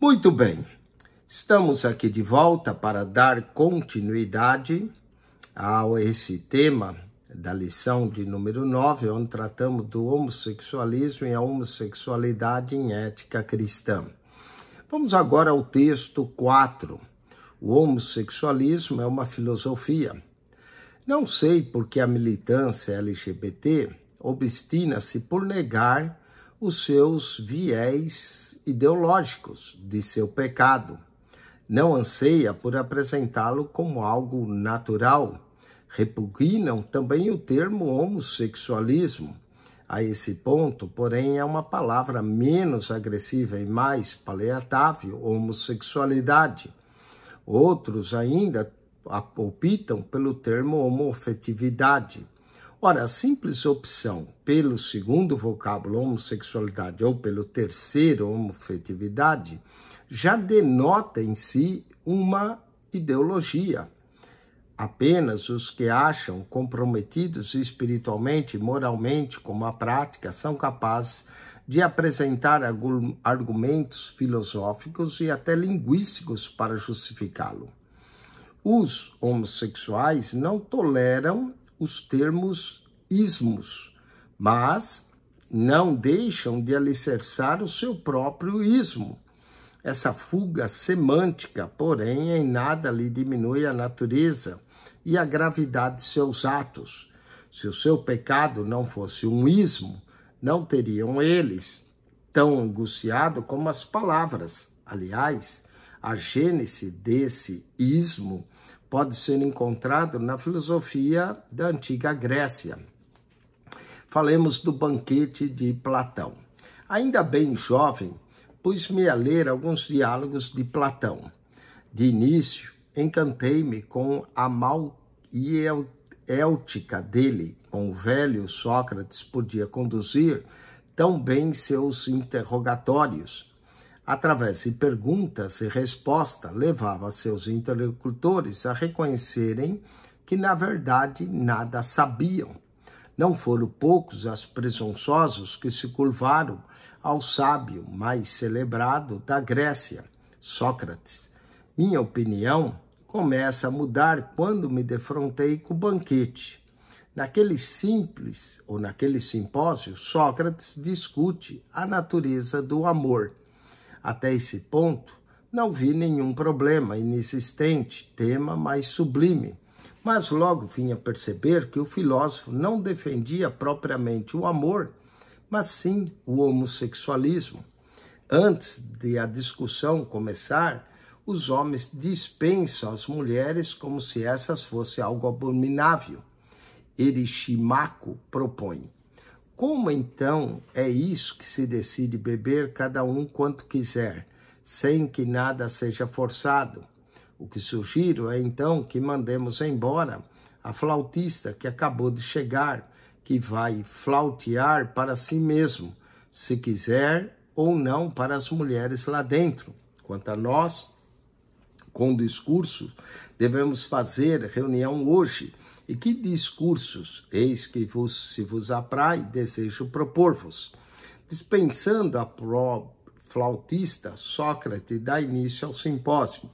Muito bem, estamos aqui de volta para dar continuidade a esse tema da lição de número 9, onde tratamos do homossexualismo e a homossexualidade em ética cristã. Vamos agora ao texto 4. O homossexualismo é uma filosofia. Não sei por que a militância LGBT obstina-se por negar os seus viés ideológicos de seu pecado. Não anseia por apresentá-lo como algo natural. Repugnam também o termo homossexualismo. A esse ponto, porém, é uma palavra menos agressiva e mais paleatável, homossexualidade. Outros ainda palpitam pelo termo homofetividade Ora, a simples opção pelo segundo vocábulo homossexualidade ou pelo terceiro homofetividade já denota em si uma ideologia. Apenas os que acham comprometidos espiritualmente e moralmente com a prática são capazes de apresentar argumentos filosóficos e até linguísticos para justificá-lo. Os homossexuais não toleram os termos ismos, mas não deixam de alicerçar o seu próprio ismo. Essa fuga semântica, porém, em nada lhe diminui a natureza e a gravidade de seus atos. Se o seu pecado não fosse um ismo, não teriam eles tão angustiado como as palavras. Aliás, a gênese desse ismo pode ser encontrado na filosofia da antiga Grécia. Falemos do banquete de Platão. Ainda bem jovem, pus-me a ler alguns diálogos de Platão. De início, encantei-me com a malêutica dele, com o velho Sócrates podia conduzir tão bem seus interrogatórios através de perguntas e respostas, levava seus interlocutores a reconhecerem que, na verdade, nada sabiam. Não foram poucos as presunçosos que se curvaram ao sábio mais celebrado da Grécia, Sócrates. Minha opinião começa a mudar quando me defrontei com o banquete. Naquele simples ou naquele simpósio, Sócrates discute a natureza do amor até esse ponto, não vi nenhum problema inexistente, tema mais sublime. Mas logo vim a perceber que o filósofo não defendia propriamente o amor, mas sim o homossexualismo. Antes de a discussão começar, os homens dispensam as mulheres como se essas fossem algo abominável. Erishimaco propõe como então é isso que se decide beber cada um quanto quiser, sem que nada seja forçado? O que sugiro é então que mandemos embora a flautista que acabou de chegar, que vai flautear para si mesmo, se quiser ou não para as mulheres lá dentro. Quanto a nós, com o discurso, devemos fazer reunião hoje e que discursos, eis que vos, se vos aprai, desejo propor-vos. Dispensando a pró flautista, Sócrates dá início ao simpósio.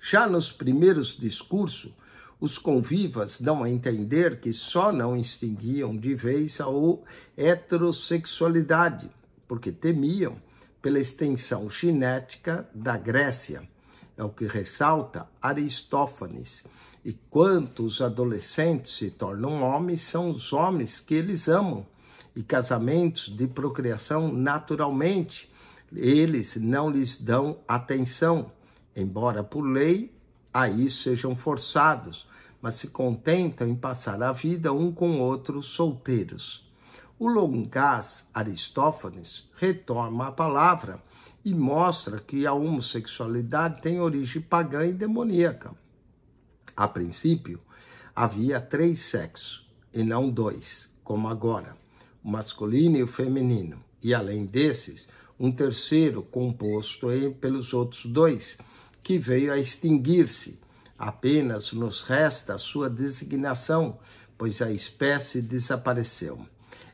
Já nos primeiros discursos, os convivas dão a entender que só não extinguiam de vez a heterossexualidade, porque temiam pela extensão genética da Grécia. É o que ressalta Aristófanes e quantos os adolescentes se tornam homens, são os homens que eles amam. E casamentos de procriação, naturalmente, eles não lhes dão atenção, embora por lei a isso sejam forçados, mas se contentam em passar a vida um com o outro solteiros. O longas Aristófanes retoma a palavra e mostra que a homossexualidade tem origem pagã e demoníaca a princípio, havia três sexos e não dois, como agora, o masculino e o feminino, e além desses, um terceiro composto pelos outros dois, que veio a extinguir-se. Apenas nos resta a sua designação, pois a espécie desapareceu.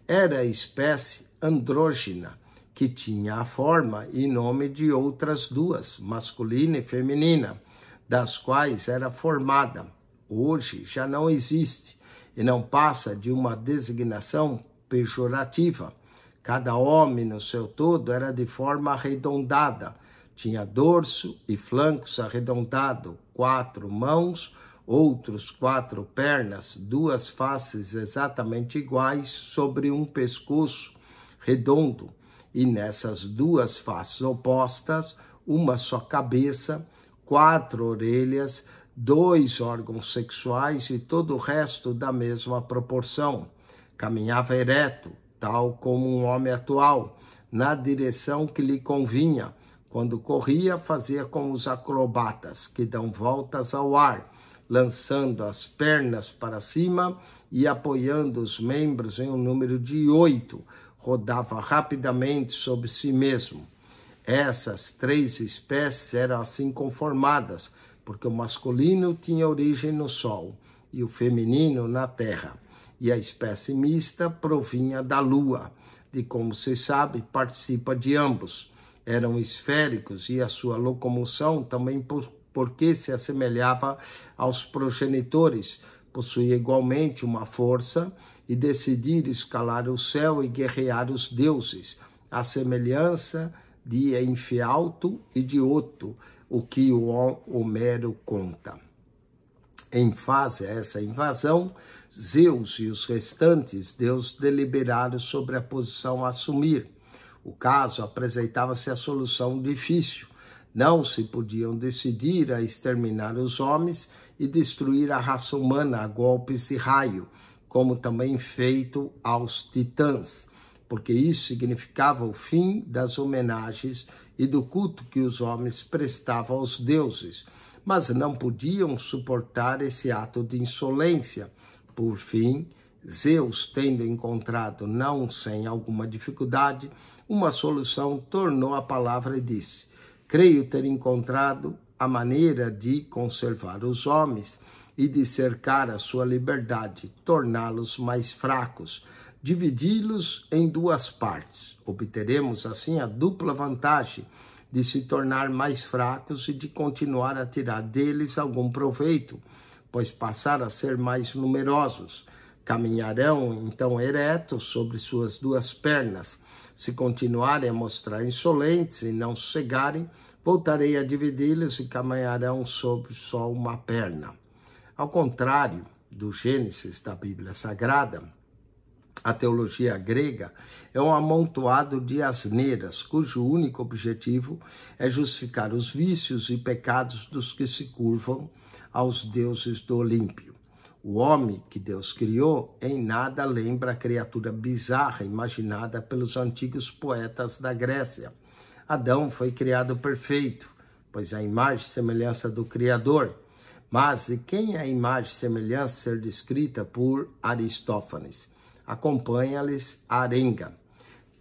Era a espécie andrógina, que tinha a forma e nome de outras duas, masculina e feminina, das quais era formada. Hoje já não existe e não passa de uma designação pejorativa. Cada homem no seu todo era de forma arredondada, tinha dorso e flancos arredondado, quatro mãos, outros quatro pernas, duas faces exatamente iguais sobre um pescoço redondo, e nessas duas faces opostas, uma só cabeça, quatro orelhas, dois órgãos sexuais e todo o resto da mesma proporção. Caminhava ereto, tal como um homem atual, na direção que lhe convinha. Quando corria, fazia como os acrobatas, que dão voltas ao ar, lançando as pernas para cima e apoiando os membros em um número de oito. Rodava rapidamente sobre si mesmo essas três espécies eram assim conformadas, porque o masculino tinha origem no Sol e o feminino na Terra, e a espécie mista provinha da Lua, de como se sabe, participa de ambos. Eram esféricos e a sua locomoção também por, porque se assemelhava aos progenitores, possuía igualmente uma força e decidir escalar o céu e guerrear os deuses. A semelhança de Enfialto e de Otto, o que o Homero conta. Em fase a essa invasão, Zeus e os restantes deus deliberaram sobre a posição a assumir. O caso apresentava-se a solução difícil. Não se podiam decidir a exterminar os homens e destruir a raça humana a golpes de raio, como também feito aos titãs porque isso significava o fim das homenagens e do culto que os homens prestavam aos deuses, mas não podiam suportar esse ato de insolência. Por fim, Zeus, tendo encontrado, não sem alguma dificuldade, uma solução, tornou a palavra e disse: Creio ter encontrado a maneira de conservar os homens e de cercar a sua liberdade, torná-los mais fracos dividi-los em duas partes. Obteremos assim a dupla vantagem de se tornar mais fracos e de continuar a tirar deles algum proveito, pois passar a ser mais numerosos. Caminharão então eretos sobre suas duas pernas. Se continuarem a mostrar insolentes e não sossegarem, voltarei a dividi-los e caminharão sobre só uma perna. Ao contrário do Gênesis da Bíblia Sagrada, a teologia grega, é um amontoado de asneiras, cujo único objetivo é justificar os vícios e pecados dos que se curvam aos deuses do Olímpio. O homem que Deus criou em nada lembra a criatura bizarra imaginada pelos antigos poetas da Grécia. Adão foi criado perfeito, pois a imagem e semelhança do Criador. Mas de quem é a imagem e semelhança ser descrita por Aristófanes? acompanha-lhes a arenga.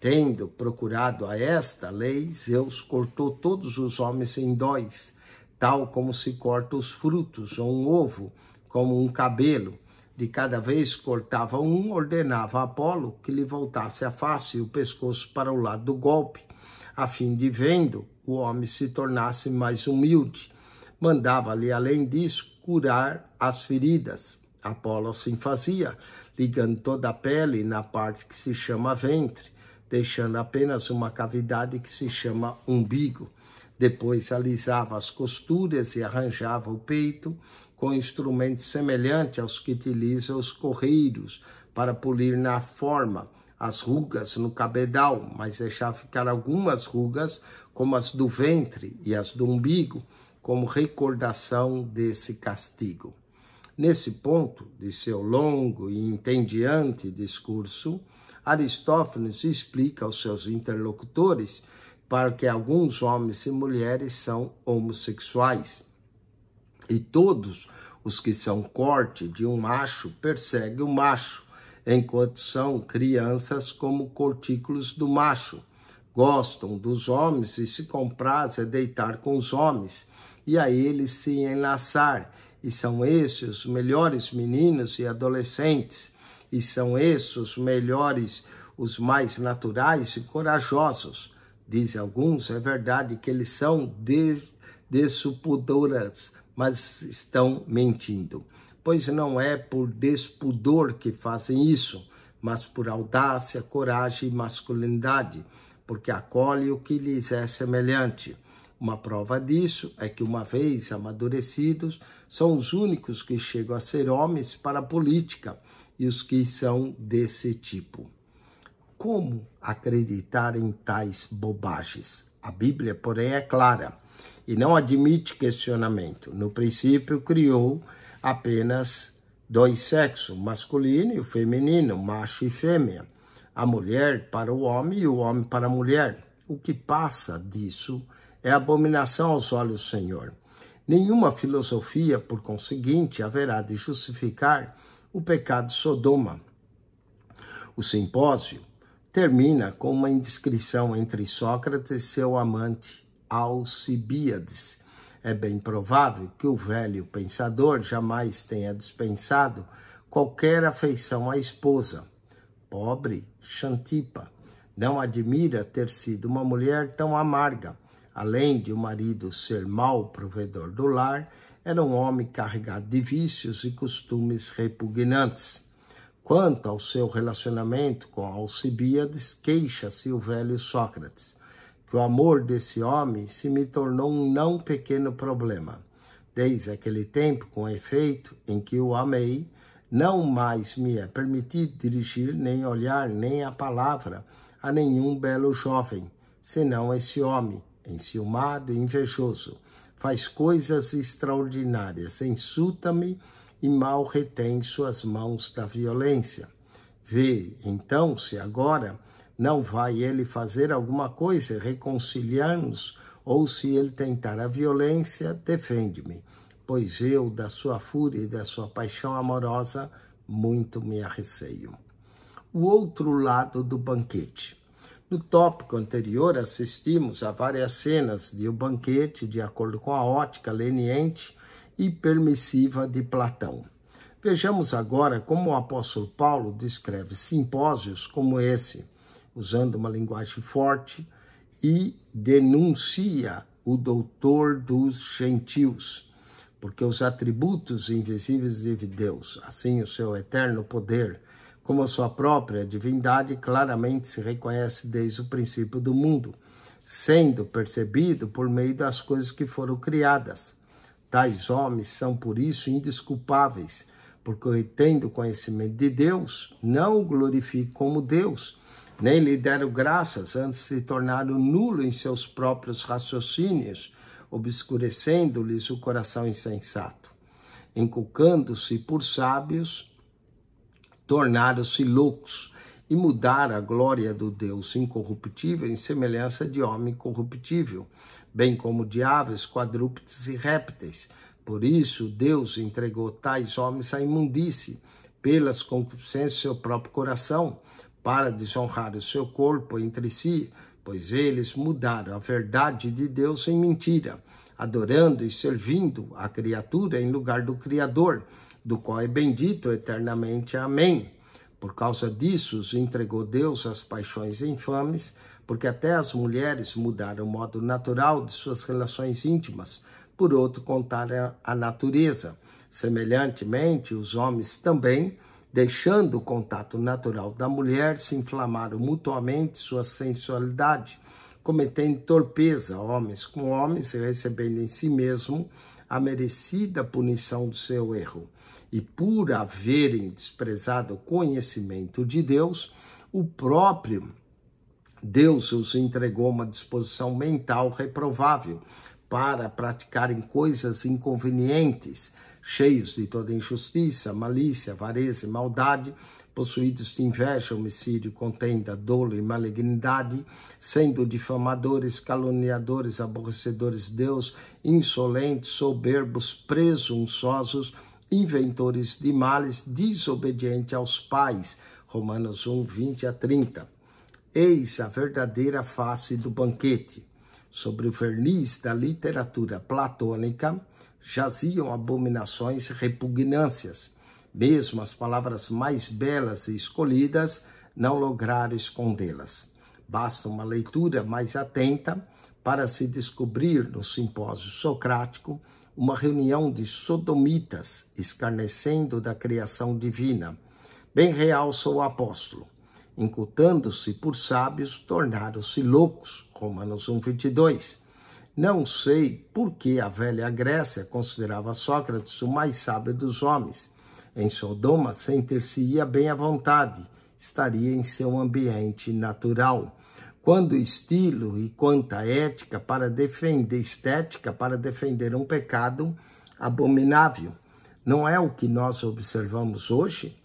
Tendo procurado a esta lei, Zeus cortou todos os homens em dois, tal como se corta os frutos ou um ovo, como um cabelo. De cada vez cortava um, ordenava a Apolo que lhe voltasse a face e o pescoço para o lado do golpe, a fim de vendo o homem se tornasse mais humilde. Mandava-lhe, além disso, curar as feridas. Apolo assim fazia, ligando toda a pele na parte que se chama ventre, deixando apenas uma cavidade que se chama umbigo. Depois alisava as costuras e arranjava o peito com instrumentos semelhantes aos que utiliza os correiros para polir na forma as rugas no cabedal, mas deixar ficar algumas rugas, como as do ventre e as do umbigo, como recordação desse castigo. Nesse ponto de seu longo e entendiante discurso, Aristófanes explica aos seus interlocutores para que alguns homens e mulheres são homossexuais. E todos os que são corte de um macho perseguem o macho, enquanto são crianças como cortículos do macho. Gostam dos homens e se comprazem a deitar com os homens, e a eles se enlaçar e são esses os melhores meninos e adolescentes, e são esses os melhores, os mais naturais e corajosos. Diz alguns, é verdade que eles são despudoras, mas estão mentindo. Pois não é por despudor que fazem isso, mas por audácia, coragem e masculinidade, porque acolhe o que lhes é semelhante. Uma prova disso é que, uma vez amadurecidos, são os únicos que chegam a ser homens para a política e os que são desse tipo. Como acreditar em tais bobagens? A Bíblia, porém, é clara e não admite questionamento. No princípio, criou apenas dois sexos, o masculino e o feminino, macho e fêmea. A mulher para o homem e o homem para a mulher. O que passa disso é abominação aos olhos do Senhor. Nenhuma filosofia, por conseguinte, haverá de justificar o pecado de Sodoma. O simpósio termina com uma indiscrição entre Sócrates e seu amante Alcibíades. É bem provável que o velho pensador jamais tenha dispensado qualquer afeição à esposa. Pobre Xantipa, não admira ter sido uma mulher tão amarga Além de o marido ser mau provedor do lar, era um homem carregado de vícios e costumes repugnantes. Quanto ao seu relacionamento com Alcibiades, queixa-se o velho Sócrates, que o amor desse homem se me tornou um não pequeno problema. Desde aquele tempo, com efeito, em que o amei, não mais me é permitido dirigir, nem olhar, nem a palavra a nenhum belo jovem, senão esse homem, enciumado e invejoso, faz coisas extraordinárias, insulta-me e mal retém suas mãos da violência. Vê, então, se agora não vai ele fazer alguma coisa, reconciliar-nos, ou se ele tentar a violência, defende-me, pois eu, da sua fúria e da sua paixão amorosa, muito me arreceio. O outro lado do banquete. No tópico anterior, assistimos a várias cenas de O Banquete, de acordo com a ótica leniente e permissiva de Platão. Vejamos agora como o apóstolo Paulo descreve simpósios como esse, usando uma linguagem forte e denuncia o doutor dos gentios, porque os atributos invisíveis de Deus, assim o seu eterno poder, como a sua própria divindade, claramente se reconhece desde o princípio do mundo, sendo percebido por meio das coisas que foram criadas. Tais homens são, por isso, indesculpáveis, porque retendo conhecimento de Deus, não o glorificam como Deus, nem lhe deram graças, antes se tornaram nulo em seus próprios raciocínios, obscurecendo-lhes o coração insensato, inculcando-se por sábios, tornaram-se loucos e mudar a glória do Deus incorruptível em semelhança de homem corruptível, bem como de aves, quadrúpedes e répteis. Por isso, Deus entregou tais homens à imundície, pelas concupiscências do seu próprio coração, para desonrar o seu corpo entre si, pois eles mudaram a verdade de Deus em mentira, adorando e servindo a criatura em lugar do Criador do qual é bendito eternamente. Amém. Por causa disso, os entregou Deus às paixões infames, porque até as mulheres mudaram o modo natural de suas relações íntimas, por outro contar a natureza. Semelhantemente, os homens também, deixando o contato natural da mulher, se inflamaram mutuamente sua sensualidade, cometendo torpeza, homens com homens, e recebendo em si mesmo a merecida punição do seu erro e por haverem desprezado o conhecimento de Deus, o próprio Deus os entregou uma disposição mental reprovável para praticarem coisas inconvenientes, cheios de toda injustiça, malícia, avareza e maldade, possuídos de inveja, homicídio, contenda, dolo e malignidade, sendo difamadores, caluniadores, aborrecedores de Deus, insolentes, soberbos, presunçosos, inventores de males, desobediente aos pais. Romanos 1, 20 a 30. Eis a verdadeira face do banquete. Sobre o verniz da literatura platônica jaziam abominações e repugnâncias. Mesmo as palavras mais belas e escolhidas não lograram escondê-las. Basta uma leitura mais atenta para se descobrir no simpósio socrático uma reunião de sodomitas escarnecendo da criação divina. Bem real sou o apóstolo. incutando se por sábios, tornaram-se loucos. Romanos 1, 22. Não sei por que a velha Grécia considerava Sócrates o mais sábio dos homens. Em Sodoma, sentir-se-ia bem à vontade, estaria em seu ambiente natural quando estilo e quanta ética para defender estética para defender um pecado abominável. Não é o que nós observamos hoje?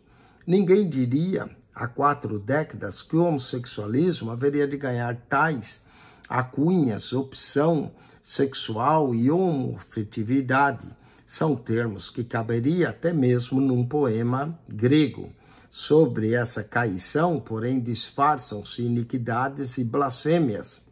Ninguém diria há quatro décadas que o homossexualismo haveria de ganhar tais acunhas, opção sexual e homofetividade. São termos que caberia até mesmo num poema grego sobre essa caição, porém disfarçam-se iniquidades e blasfêmias.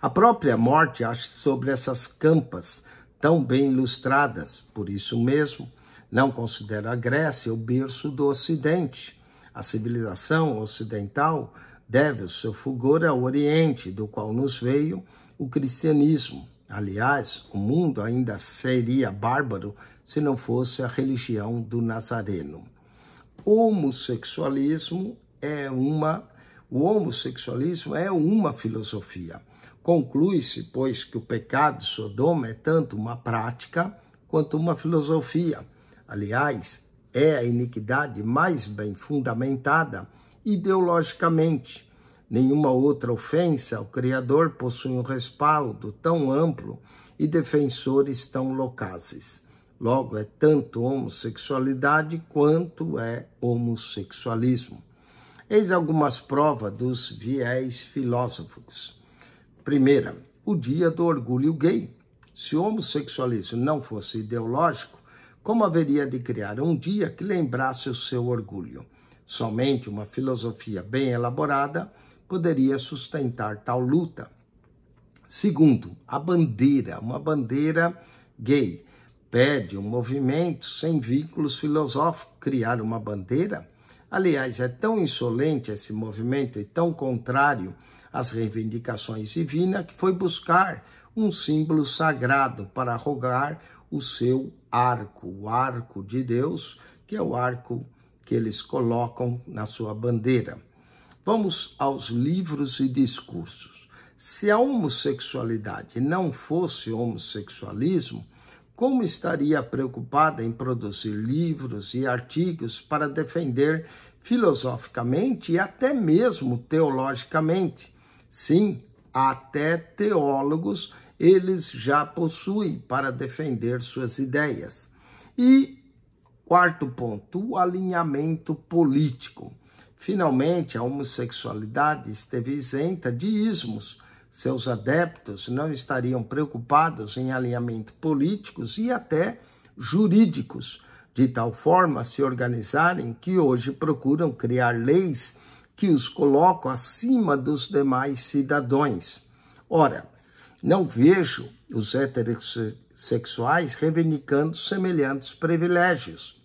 A própria morte acha sobre essas campas tão bem ilustradas, por isso mesmo não considera a Grécia o berço do Ocidente. A civilização ocidental deve o seu fulgor ao Oriente, do qual nos veio o cristianismo. Aliás, o mundo ainda seria bárbaro se não fosse a religião do Nazareno homossexualismo é uma o homossexualismo é uma filosofia. Conclui-se, pois, que o pecado de Sodoma é tanto uma prática quanto uma filosofia. Aliás, é a iniquidade mais bem fundamentada ideologicamente. Nenhuma outra ofensa ao Criador possui um respaldo tão amplo e defensores tão locazes. Logo, é tanto homossexualidade quanto é homossexualismo. Eis algumas provas dos viés filósofos. Primeira, o dia do orgulho gay. Se o homossexualismo não fosse ideológico, como haveria de criar um dia que lembrasse o seu orgulho? Somente uma filosofia bem elaborada poderia sustentar tal luta. Segundo, a bandeira, uma bandeira gay pede um movimento sem vínculos filosóficos, criar uma bandeira. Aliás, é tão insolente esse movimento e tão contrário às reivindicações divinas que foi buscar um símbolo sagrado para rogar o seu arco, o arco de Deus, que é o arco que eles colocam na sua bandeira. Vamos aos livros e discursos. Se a homossexualidade não fosse homossexualismo, como estaria preocupada em produzir livros e artigos para defender filosoficamente e até mesmo teologicamente? Sim, até teólogos eles já possuem para defender suas ideias. E quarto ponto, o alinhamento político. Finalmente, a homossexualidade esteve isenta de ismos seus adeptos não estariam preocupados em alinhamento políticos e até jurídicos, de tal forma se organizarem que hoje procuram criar leis que os colocam acima dos demais cidadãos. Ora, não vejo os heterossexuais reivindicando semelhantes privilégios.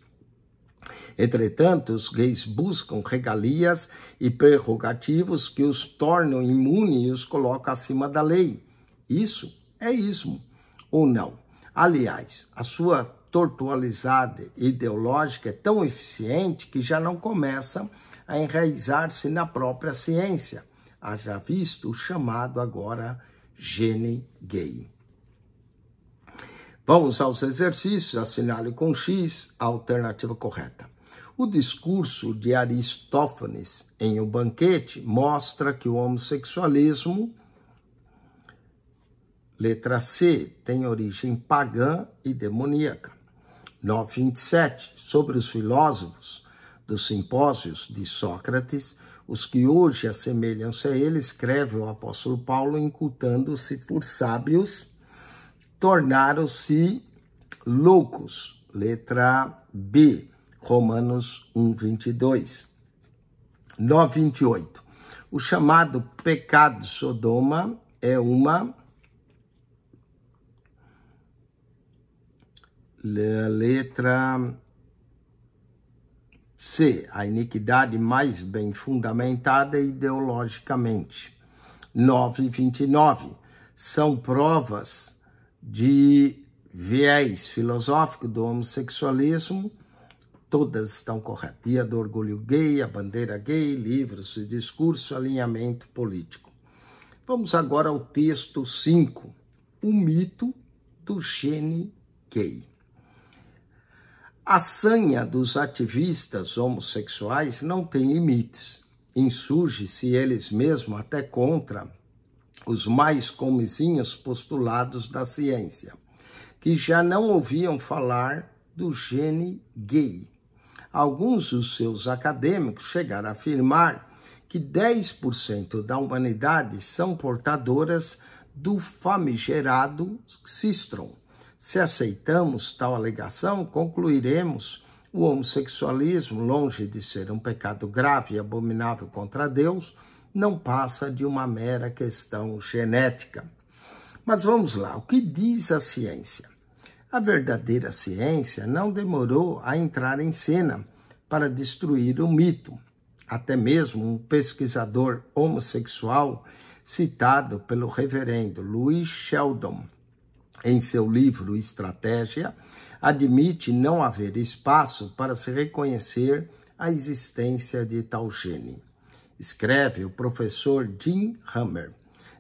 Entretanto, os reis buscam regalias e prerrogativos que os tornam imunes e os colocam acima da lei. Isso é ismo, ou não? Aliás, a sua tortualizada ideológica é tão eficiente que já não começa a enraizar-se na própria ciência, haja visto o chamado agora gene gay. Vamos aos exercícios, assinale com X a alternativa correta. O discurso de Aristófanes em O Banquete mostra que o homossexualismo, letra C, tem origem pagã e demoníaca. 927. Sobre os filósofos dos simpósios de Sócrates, os que hoje assemelham-se a ele, escreve o apóstolo Paulo, incultando-se por sábios, tornaram-se loucos. Letra B. Romanos 1, 22. 9, 28. O chamado pecado de Sodoma é uma letra C, a iniquidade mais bem fundamentada ideologicamente. 9 29 são provas de viés filosófico do homossexualismo todas estão corretas. Dia do orgulho gay, a bandeira gay, livros e discurso, alinhamento político. Vamos agora ao texto 5, o mito do gene gay. A sanha dos ativistas homossexuais não tem limites. Insurge-se eles mesmos até contra os mais comezinhos postulados da ciência, que já não ouviam falar do gene gay, Alguns dos seus acadêmicos chegaram a afirmar que 10% da humanidade são portadoras do famigerado cistron. Se aceitamos tal alegação, concluiremos o homossexualismo, longe de ser um pecado grave e abominável contra Deus, não passa de uma mera questão genética. Mas vamos lá, o que diz a ciência? A verdadeira ciência não demorou a entrar em cena para destruir o mito. Até mesmo um pesquisador homossexual citado pelo reverendo Louis Sheldon em seu livro Estratégia, admite não haver espaço para se reconhecer a existência de tal gene. Escreve o professor Jim Hammer.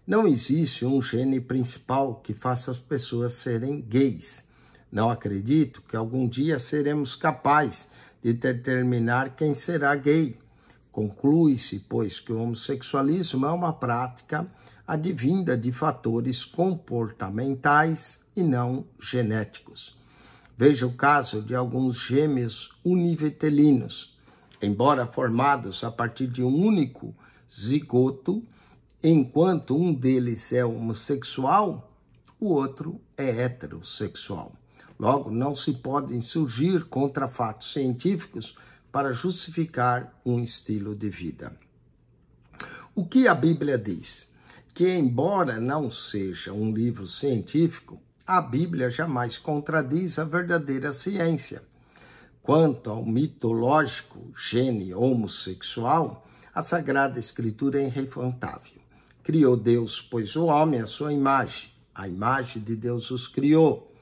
Não existe um gene principal que faça as pessoas serem gays. Não acredito que algum dia seremos capazes de determinar quem será gay. Conclui-se, pois, que o homossexualismo é uma prática advinda de fatores comportamentais e não genéticos. Veja o caso de alguns gêmeos univitelinos. Embora formados a partir de um único zigoto, enquanto um deles é homossexual, o outro é heterossexual. Logo, não se podem surgir contra fatos científicos para justificar um estilo de vida. O que a Bíblia diz? Que, embora não seja um livro científico, a Bíblia jamais contradiz a verdadeira ciência. Quanto ao mitológico gene homossexual, a Sagrada Escritura é irrefutável. Criou Deus, pois o homem, a sua imagem. A imagem de Deus os criou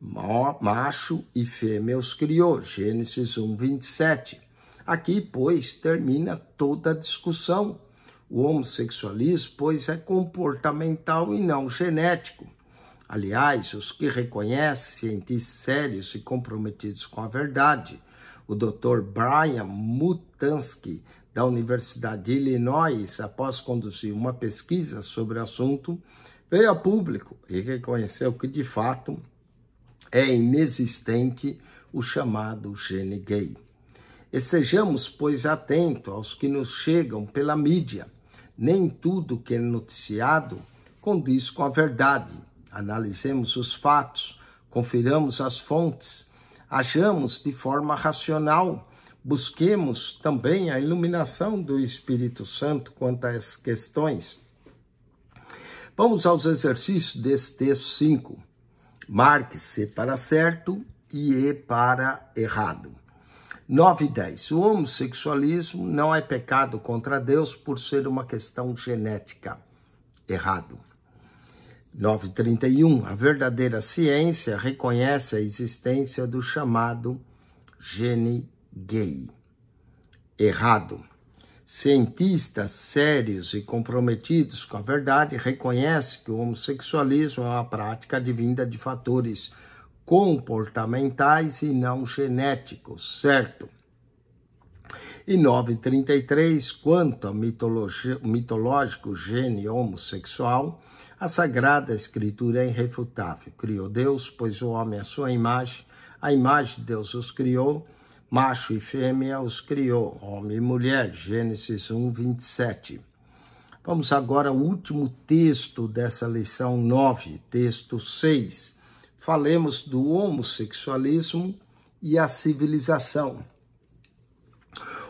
macho e fêmea os criou. Gênesis 1, 27. Aqui, pois, termina toda a discussão. O homossexualismo, pois, é comportamental e não genético. Aliás, os que reconhecem cientistas sérios e comprometidos com a verdade, o Dr. Brian Mutansky, da Universidade de Illinois, após conduzir uma pesquisa sobre o assunto, veio a público e reconheceu que, de fato, é inexistente o chamado gene gay. Estejamos, pois, atentos aos que nos chegam pela mídia. Nem tudo que é noticiado condiz com a verdade. Analisemos os fatos, confiramos as fontes, ajamos de forma racional, busquemos também a iluminação do Espírito Santo quanto às questões. Vamos aos exercícios desse texto 5. Marque C para certo e E para errado. 9 e 10. O homossexualismo não é pecado contra Deus por ser uma questão genética. Errado. e 31. A verdadeira ciência reconhece a existência do chamado gene gay. Errado. Cientistas sérios e comprometidos com a verdade reconhecem que o homossexualismo é uma prática advinda de fatores comportamentais e não genéticos, certo? E 933, quanto ao mitológico gene homossexual, a Sagrada Escritura é irrefutável. Criou Deus, pois o homem a sua imagem, a imagem de Deus os criou, Macho e fêmea os criou, homem e mulher, Gênesis 1, 27. Vamos agora ao último texto dessa lição 9, texto 6. Falemos do homossexualismo e a civilização.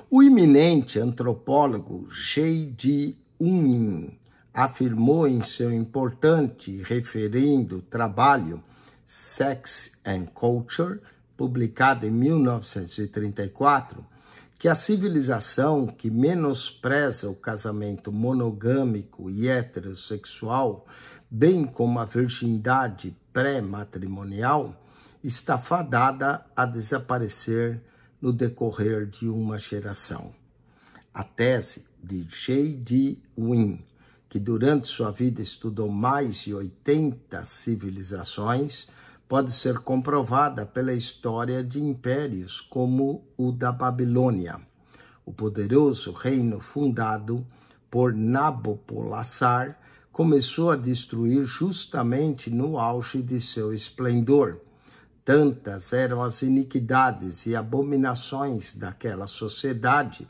O iminente antropólogo G. de Unin afirmou em seu importante e referindo trabalho Sex and Culture publicada em 1934, que a civilização que menospreza o casamento monogâmico e heterossexual, bem como a virgindade pré-matrimonial, está fadada a desaparecer no decorrer de uma geração. A tese de J.D. Wynne, que durante sua vida estudou mais de 80 civilizações, pode ser comprovada pela história de impérios como o da Babilônia, o poderoso reino fundado por Nabopolassar começou a destruir justamente no auge de seu esplendor. Tantas eram as iniquidades e abominações daquela sociedade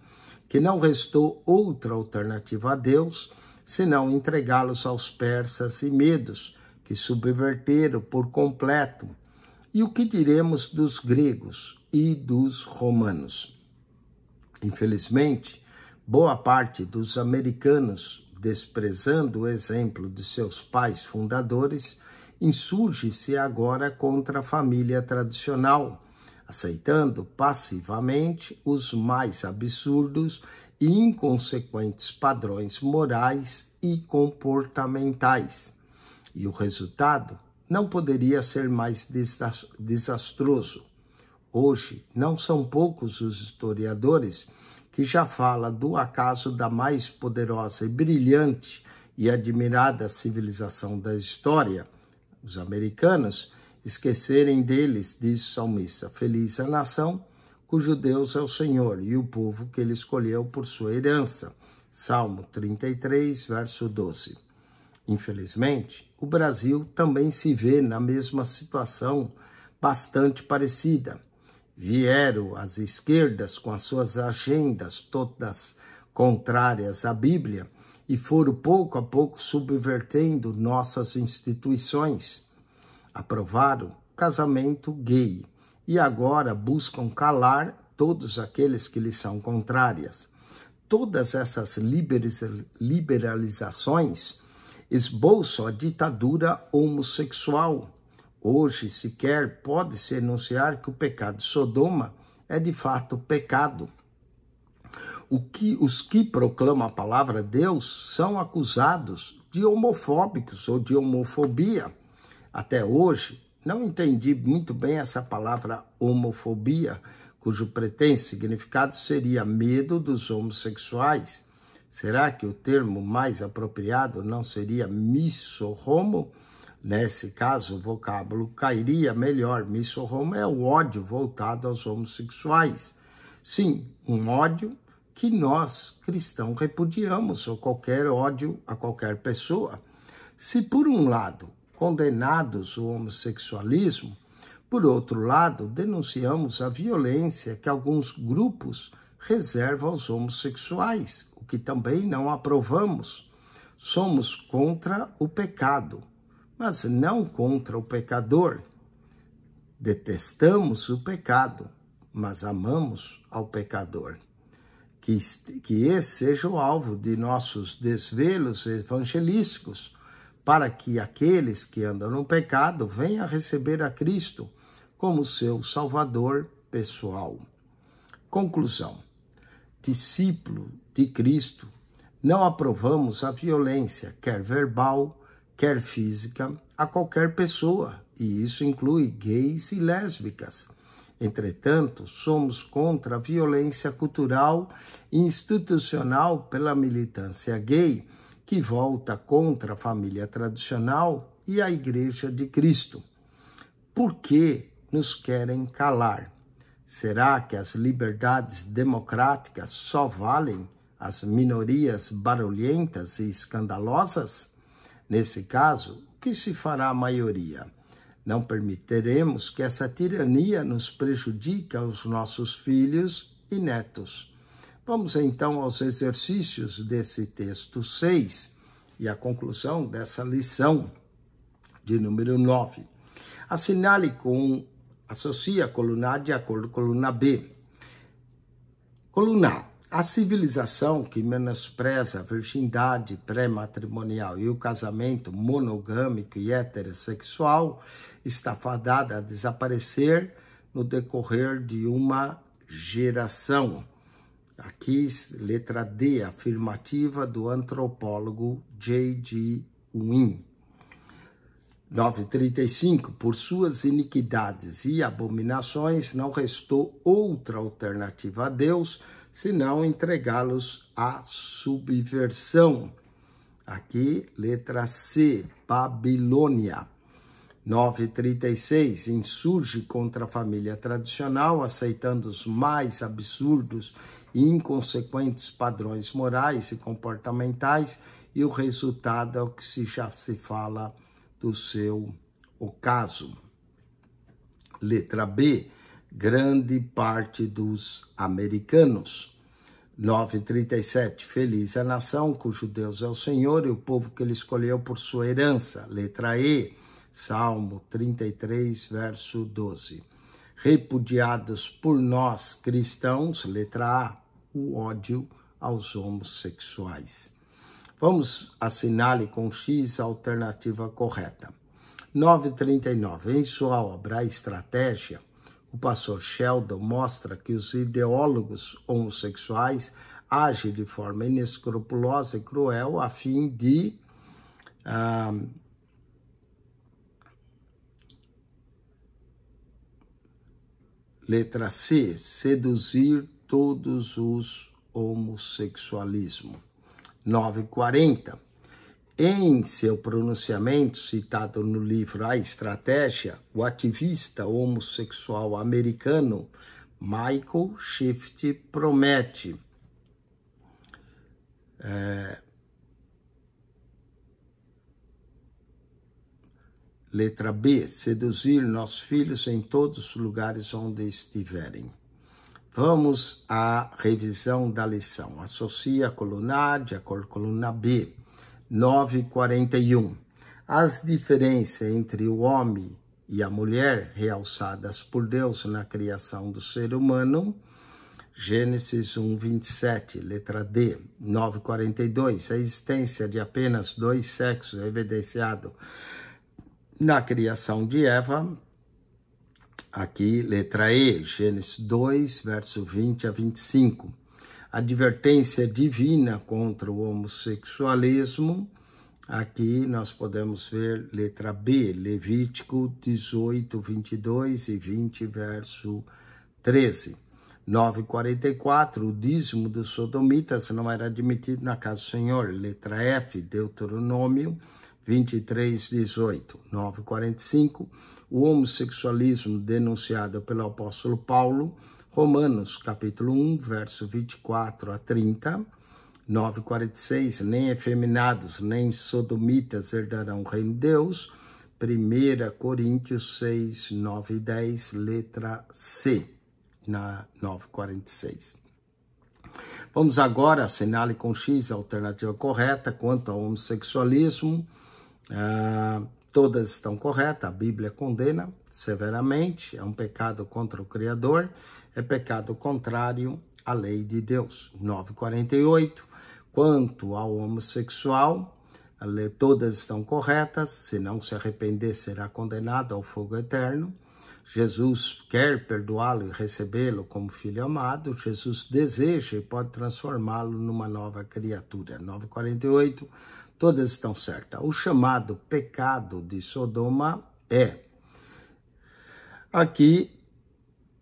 que não restou outra alternativa a Deus senão entregá-los aos persas e medos, que subverteram por completo. E o que diremos dos gregos e dos romanos? Infelizmente, boa parte dos americanos, desprezando o exemplo de seus pais fundadores, insurge-se agora contra a família tradicional, aceitando passivamente os mais absurdos e inconsequentes padrões morais e comportamentais e o resultado não poderia ser mais desastroso. Hoje, não são poucos os historiadores que já falam do acaso da mais poderosa e brilhante e admirada civilização da história, os americanos, esquecerem deles, diz o salmista, feliz a nação cujo Deus é o Senhor e o povo que ele escolheu por sua herança. Salmo 33, verso 12. Infelizmente, o Brasil também se vê na mesma situação bastante parecida. Vieram as esquerdas com as suas agendas todas contrárias à Bíblia e foram pouco a pouco subvertendo nossas instituições. Aprovaram casamento gay e agora buscam calar todos aqueles que lhes são contrárias. Todas essas liberalizações esboçam a ditadura homossexual. Hoje sequer pode-se enunciar que o pecado de Sodoma é de fato pecado. O que, os que proclamam a palavra Deus são acusados de homofóbicos ou de homofobia. Até hoje, não entendi muito bem essa palavra homofobia, cujo pretenso significado seria medo dos homossexuais. Será que o termo mais apropriado não seria homo? Nesse caso, o vocábulo cairia melhor. homo é o ódio voltado aos homossexuais. Sim, um ódio que nós, cristãos, repudiamos, ou qualquer ódio a qualquer pessoa. Se, por um lado, condenados o homossexualismo, por outro lado, denunciamos a violência que alguns grupos reservam aos homossexuais, que também não aprovamos. Somos contra o pecado, mas não contra o pecador. Detestamos o pecado, mas amamos ao pecador. Que, que esse seja o alvo de nossos desvelos evangelísticos, para que aqueles que andam no pecado venham receber a Cristo como seu Salvador pessoal. Conclusão: discípulo de Cristo, não aprovamos a violência, quer verbal, quer física, a qualquer pessoa, e isso inclui gays e lésbicas. Entretanto, somos contra a violência cultural e institucional pela militância gay, que volta contra a família tradicional e a Igreja de Cristo. Por que nos querem calar? Será que as liberdades democráticas só valem as minorias barulhentas e escandalosas? Nesse caso, o que se fará a maioria? Não permitiremos que essa tirania nos prejudique aos nossos filhos e netos. Vamos então aos exercícios desse texto 6 e à conclusão dessa lição de número 9. Assinale com associa a coluna A de acordo com a coluna B. Coluna A a civilização que menospreza a virgindade pré-matrimonial e o casamento monogâmico e heterossexual está fadada a desaparecer no decorrer de uma geração. Aqui, letra D, afirmativa do antropólogo J.G. Wynne. 9:35 Por suas iniquidades e abominações não restou outra alternativa a Deus senão entregá-los à subversão. Aqui, letra C, Babilônia. 936 insurge contra a família tradicional, aceitando os mais absurdos e inconsequentes padrões morais e comportamentais, e o resultado é o que se já se fala do seu ocaso. Letra B, grande parte dos americanos. 9,37 Feliz é a nação cujo Deus é o Senhor e o povo que ele escolheu por sua herança. Letra E, Salmo 33, verso 12. Repudiados por nós cristãos, letra A, o ódio aos homossexuais. Vamos assinale com X a alternativa correta. 939. Em sua obra A Estratégia, o pastor Sheldon mostra que os ideólogos homossexuais agem de forma inescrupulosa e cruel a fim de ah, letra C, seduzir todos os homossexualismo. 940 em seu pronunciamento citado no livro A Estratégia, o ativista homossexual americano Michael Shift promete é, letra B, seduzir nossos filhos em todos os lugares onde estiverem. Vamos à revisão da lição. Associa a coluna A, de acordo com a coluna B 9:41. As diferenças entre o homem e a mulher realçadas por Deus na criação do ser humano. Gênesis 1, 27, letra D, 942. A existência de apenas dois sexos evidenciado na criação de Eva. Aqui, letra E, Gênesis 2, verso 20 a 25 advertência divina contra o homossexualismo, aqui nós podemos ver letra B, Levítico 18, 22 e 20, verso 13. 9,44, o dízimo dos sodomitas não era admitido na casa do Senhor. Letra F, Deuteronômio 23, 18. 9,45, o homossexualismo denunciado pelo apóstolo Paulo Romanos, capítulo 1, verso 24 a 30, 9 46, nem efeminados, nem sodomitas herdarão o reino de Deus. 1 Coríntios 6, 9 e 10, letra C, na 46. Vamos agora, assinale com X a alternativa correta quanto ao homossexualismo. Ah, todas estão corretas, a Bíblia condena severamente, é um pecado contra o Criador é pecado contrário à lei de Deus. 948. Quanto ao homossexual, todas estão corretas, se não se arrepender, será condenado ao fogo eterno. Jesus quer perdoá-lo e recebê-lo como filho amado. Jesus deseja e pode transformá-lo numa nova criatura. 948, todas estão certas. O chamado pecado de Sodoma é. Aqui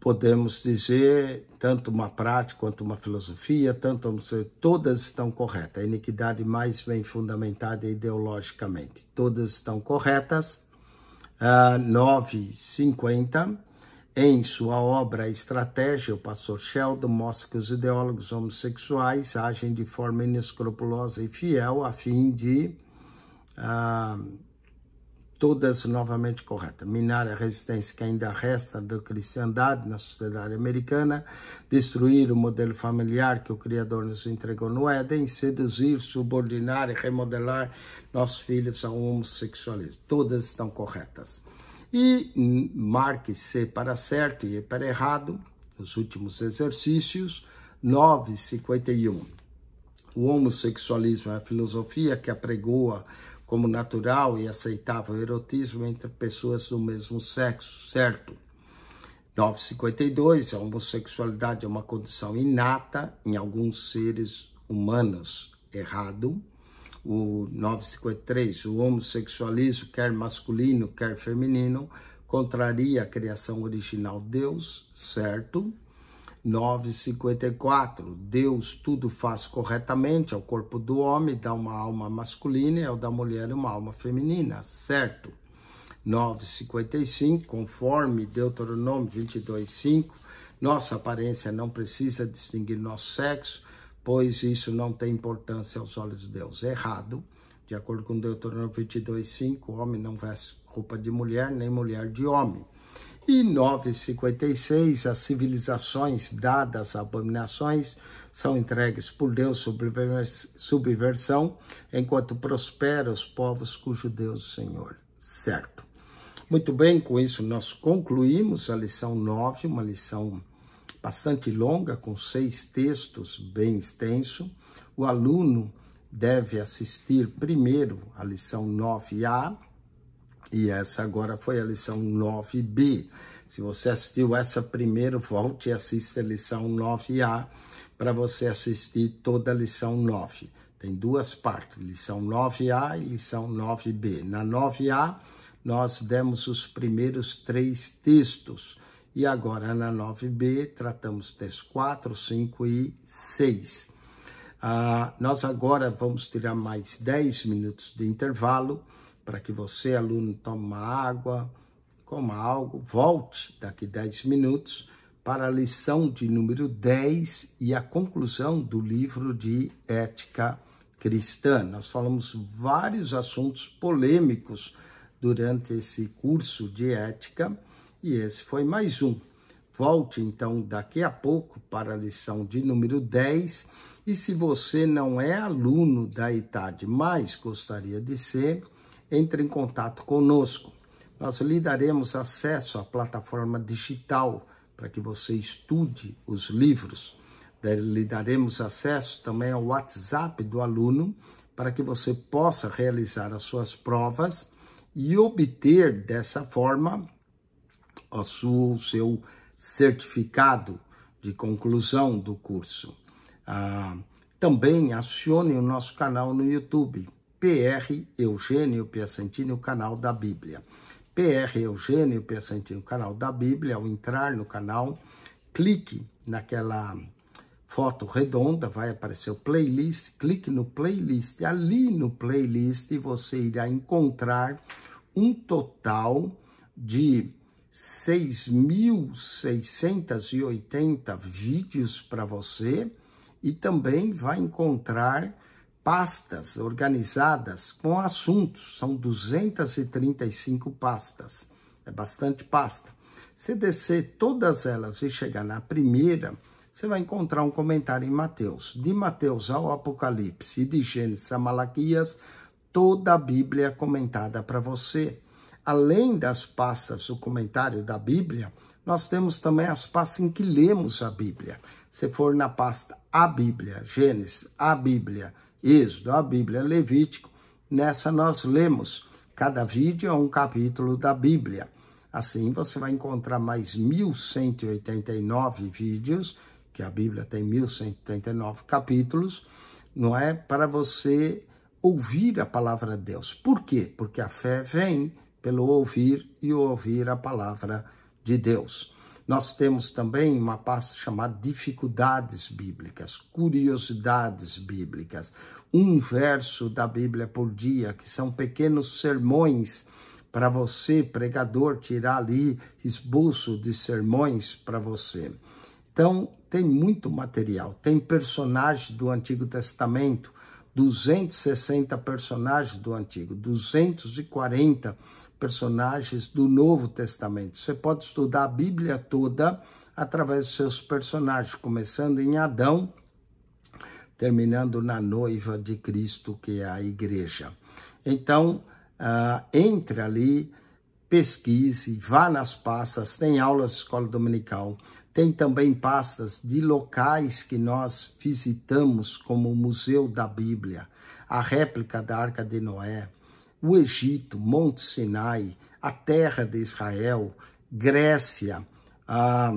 podemos dizer, tanto uma prática quanto uma filosofia, tanto todas estão corretas. A iniquidade mais bem fundamentada ideologicamente. Todas estão corretas. Uh, ah, 950, em sua obra Estratégia, o pastor Sheldon mostra que os ideólogos homossexuais agem de forma inescrupulosa e fiel a fim de... Uh, todas novamente corretas. Minar a resistência que ainda resta da cristandade na sociedade americana, destruir o modelo familiar que o Criador nos entregou no Éden, seduzir, subordinar e remodelar nossos filhos ao homossexualismo. Todas estão corretas. E marque-se para certo e para errado, nos últimos exercícios, 9,51. O homossexualismo é a filosofia que apregoa como natural e aceitável erotismo entre pessoas do mesmo sexo, certo? 952, a homossexualidade é uma condição inata em alguns seres humanos, errado. O 953, o homossexualismo, quer masculino, quer feminino, contraria a criação original Deus, certo? 9,54 Deus tudo faz corretamente ao é corpo do homem, dá uma alma masculina e é ao da mulher uma alma feminina, certo? 9,55 Conforme Deuteronômio 22,5 Nossa aparência não precisa distinguir nosso sexo, pois isso não tem importância aos olhos de Deus. Errado. De acordo com Deuteronômio 22,5, o homem não veste roupa de mulher, nem mulher de homem. E 956, as civilizações dadas a abominações são entregues por Deus subversão, enquanto prospera os povos cujo Deus o Senhor. Certo. Muito bem, com isso nós concluímos a lição 9, uma lição bastante longa, com seis textos, bem extenso. O aluno deve assistir primeiro a lição 9A, e essa agora foi a lição 9B. Se você assistiu essa primeiro, volte e assista a lição 9A para você assistir toda a lição 9. Tem duas partes, lição 9A e lição 9B. Na 9A, nós demos os primeiros três textos. E agora, na 9B, tratamos textos 4, 5 e 6. Ah, nós agora vamos tirar mais 10 minutos de intervalo para que você, aluno, tome uma água, coma algo, volte daqui 10 minutos para a lição de número 10 e a conclusão do livro de Ética Cristã. Nós falamos vários assuntos polêmicos durante esse curso de ética e esse foi mais um. Volte então daqui a pouco para a lição de número 10 e se você não é aluno da idade, mas gostaria de ser, entre em contato conosco. Nós lhe daremos acesso à plataforma digital para que você estude os livros. Lhe daremos acesso também ao WhatsApp do aluno para que você possa realizar as suas provas e obter dessa forma o seu certificado de conclusão do curso. Ah, também acione o nosso canal no YouTube. PR Eugênio Piacentini, o canal da Bíblia. PR Eugênio Piacentini, o canal da Bíblia. Ao entrar no canal, clique naquela foto redonda, vai aparecer o playlist, clique no playlist. Ali no playlist você irá encontrar um total de 6.680 vídeos para você e também vai encontrar pastas organizadas com assuntos, são 235 pastas, é bastante pasta. Se descer todas elas e chegar na primeira, você vai encontrar um comentário em Mateus. De Mateus ao Apocalipse e de Gênesis a Malaquias, toda a Bíblia é comentada para você. Além das pastas do comentário da Bíblia, nós temos também as pastas em que lemos a Bíblia. Se for na pasta A Bíblia, Gênesis, A Bíblia, Êxodo, a Bíblia, Levítico. Nessa nós lemos. Cada vídeo é um capítulo da Bíblia. Assim você vai encontrar mais 1189 vídeos, que a Bíblia tem 1189 capítulos, não é? Para você ouvir a palavra de Deus. Por quê? Porque a fé vem pelo ouvir e ouvir a palavra de Deus. Nós temos também uma pasta chamada dificuldades bíblicas, curiosidades bíblicas um verso da Bíblia por dia, que são pequenos sermões para você, pregador, tirar ali esboço de sermões para você. Então, tem muito material, tem personagens do Antigo Testamento, 260 personagens do Antigo, 240 personagens do Novo Testamento. Você pode estudar a Bíblia toda através dos seus personagens, começando em Adão, terminando na noiva de Cristo, que é a igreja. Então, uh, entre ali, pesquise, vá nas pastas, tem aulas de escola dominical, tem também pastas de locais que nós visitamos, como o Museu da Bíblia, a réplica da Arca de Noé, o Egito, Monte Sinai, a terra de Israel, Grécia, ah,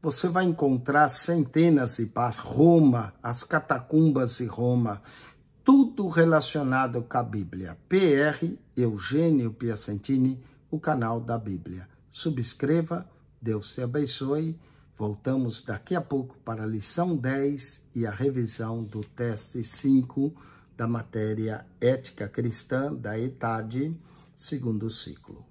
você vai encontrar centenas de pás, Roma, as catacumbas de Roma, tudo relacionado com a Bíblia. PR Eugênio Piacentini, o canal da Bíblia. Subscreva, Deus te abençoe. Voltamos daqui a pouco para a lição 10 e a revisão do teste 5 da matéria Ética Cristã da ETAD, segundo ciclo.